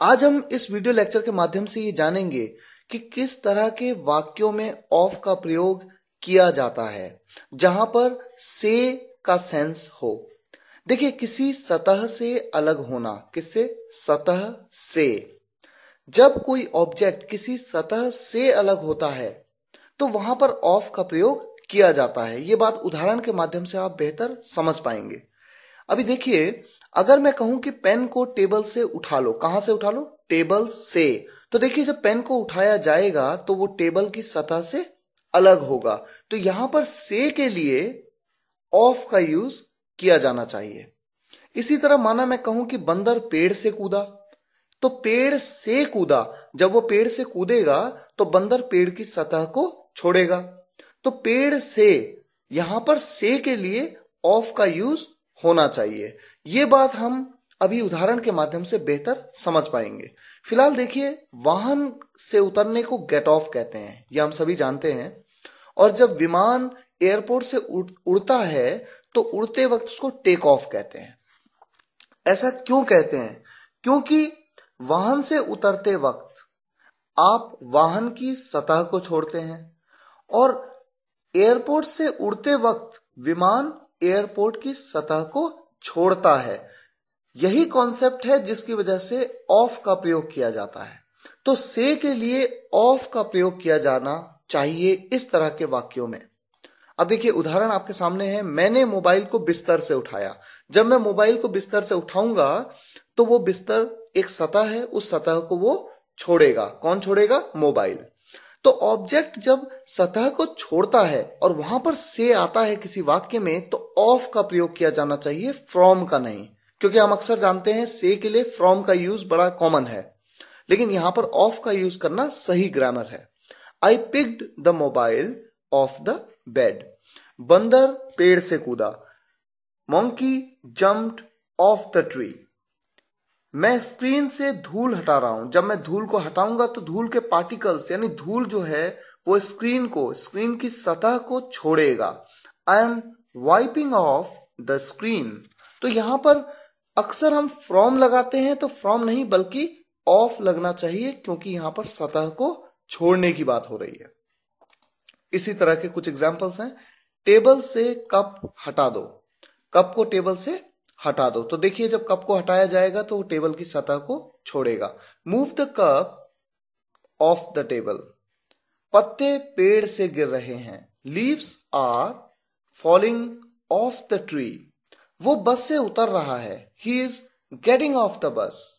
आज हम इस वीडियो लेक्चर के माध्यम से ये जानेंगे कि किस तरह के वाक्यों में ऑफ का प्रयोग किया जाता है जहां पर से का सेंस हो देखिए किसी सतह से अलग होना किससे सतह से जब कोई ऑब्जेक्ट किसी सतह से अलग होता है तो वहां पर ऑफ का प्रयोग किया जाता है ये बात उदाहरण के माध्यम से आप बेहतर समझ पाएंगे अभी देखिए अगर मैं कहूं कि पेन को टेबल से उठा लो कहां से उठा लो टेबल से तो देखिए जब पेन को उठाया जाएगा तो वो टेबल की सतह से अलग होगा तो यहां पर से के लिए ऑफ का यूज किया जाना चाहिए इसी तरह माना मैं कहूं कि बंदर पेड़ से कूदा तो पेड़ से कूदा जब वो पेड़ से कूदेगा तो बंदर पेड़ की सतह को छोड़ेगा तो पेड़ से यहां पर से के लिए ऑफ का यूज होना चाहिए ये बात हम अभी उदाहरण के माध्यम से बेहतर समझ पाएंगे फिलहाल देखिए वाहन से उतरने को गेट ऑफ कहते हैं यह हम सभी जानते हैं और जब विमान एयरपोर्ट से उड़, उड़ता है तो उड़ते वक्त उसको टेक ऑफ कहते हैं ऐसा क्यों कहते हैं क्योंकि वाहन से उतरते वक्त आप वाहन की सतह को छोड़ते हैं और एयरपोर्ट से उड़ते वक्त विमान एयरपोर्ट की सतह को छोड़ता है यही कॉन्सेप्ट है जिसकी वजह से ऑफ का प्रयोग किया जाता है तो से के लिए ऑफ का प्रयोग किया जाना चाहिए इस तरह के वाक्यों में अब देखिए उदाहरण आपके सामने है मैंने मोबाइल को बिस्तर से उठाया जब मैं मोबाइल को बिस्तर से उठाऊंगा तो वो बिस्तर एक सतह है उस सतह को वो छोड़ेगा कौन छोड़ेगा मोबाइल तो ऑब्जेक्ट जब सतह को छोड़ता है और वहां पर से आता है किसी वाक्य में तो ऑफ का प्रयोग किया जाना चाहिए फ्रॉम का नहीं क्योंकि हम अक्सर जानते हैं से के लिए फ्रॉम का यूज बड़ा कॉमन है लेकिन यहां पर ऑफ का यूज करना सही ग्रामर है I picked the mobile off the bed बंदर पेड़ से कूदा monkey jumped off the tree मैं स्क्रीन से धूल हटा रहा हूं जब मैं धूल को हटाऊंगा तो धूल के पार्टिकल्स यानी धूल जो है वो स्क्रीन को स्क्रीन की सतह को छोड़ेगा I am wiping off the screen तो यहां पर अक्सर हम फ्रॉम लगाते हैं तो फ्रॉम नहीं बल्कि ऑफ लगना चाहिए क्योंकि यहां पर सतह को छोड़ने की बात हो रही है इसी तरह के कुछ एग्जाम्पल्स हैं टेबल से कप हटा दो कप को टेबल से हटा दो तो देखिए जब कप को हटाया जाएगा तो टेबल की सतह को छोड़ेगा move the cup off the table पत्ते पेड़ से गिर रहे हैं leaves are falling off the tree वो बस से उतर रहा है he is getting off the बस